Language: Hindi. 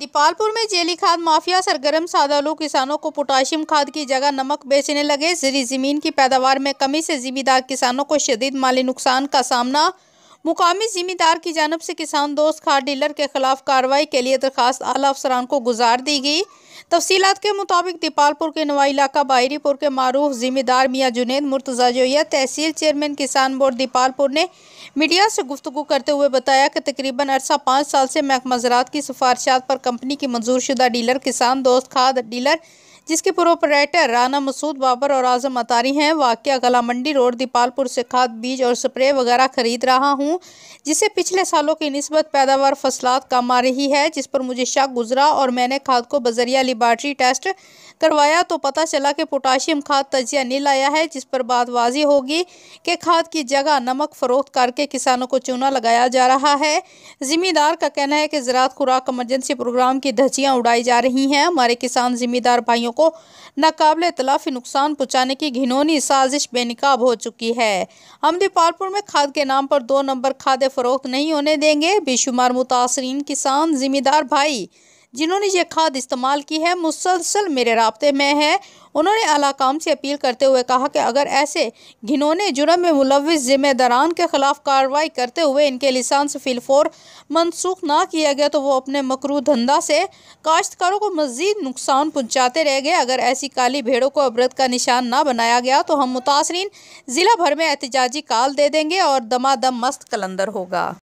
दीपालपुर में जेली खाद माफिया सरगर्म सादालू किसानों को पोटाशियम खाद की जगह नमक बेचने लगे जरी जमीन की पैदावार में कमी से जिम्मेदार किसानों को शदीद माली नुकसान का सामना मुकामी जिम्मेदार की जानब से किसान दोस्त खाद डीलर के खिलाफ कार्रवाई के लिए दरखास्त आला अफसरान को गुजार दी गई तफसीत के मुताबिक दीपालपुर के नवा इलाका बायरीपुर के मारूफ जिम्मेदार मियाँ जुनेद मुर्तजा जोया तहसील चेयरमैन किसान बोर्ड दीपालपुर ने मीडिया से गुफ्तु करते हुए बताया कि तकरीबन अरसा पाँच साल से महकमा ज़रात की सिफारशात पर कंपनी की मंजूर शुदा डीलर किसान दोस्त खाद डीलर जिसके प्रोपरेटर राना मसूद बाबर और आजम अतारी हैं वाक्य गला मंडी रोड दीपालपुर से खाद बीज और स्प्रे वगैरह खरीद रहा हूँ जिससे पिछले सालों की नस्बत पैदावार फसलात कम आ रही है जिस पर मुझे शक गुजरा और मैंने खाद को बजरिया लिबार्ट्री टेस्ट करवाया तो पता चला कि पोटाशियम खाद तजिया नील आया है जिस पर बात वाजी होगी कि खाद की जगह नमक फ़रोख्त करके किसानों को चूना लगाया जा रहा है ज़िम्मेदार का कहना है कि ज़रात खुराक एमरजेंसी प्रोग्राम की धजियाँ उड़ाई जा रही हैं हमारे किसान ज़िम्मेदार भाइयों को नाकबले तलाफी नुकसान पहुँचाने की घिनौनी साजिश बेनकाब हो चुकी है हम दीपालपुर में खाद के नाम पर दो नंबर खाद फरोख्त नहीं होने देंगे बेशुमार मुतासरीन किसान जिम्मेदार भाई जिन्होंने ये खाद इस्तेमाल की है मुसलसल मेरे रबते में है उन्होंने अलाकाम से अपील करते हुए कहा कि अगर ऐसे घिनौने जुर्म में मुलविस जिम्मेदारान के खिलाफ कार्रवाई करते हुए इनके लिसानस फिलफोर मनसूख ना किया गया तो वो अपने मकरू धंधा से काश्तकारों को मजीद नुकसान पहुँचाते रह गए अगर ऐसी काली भेड़ों को अबरत का निशान ना बनाया गया तो हम मुतासरीन ज़िला भर में एहतजाजी काल दे देंगे और दमादम मस्त कलंदर होगा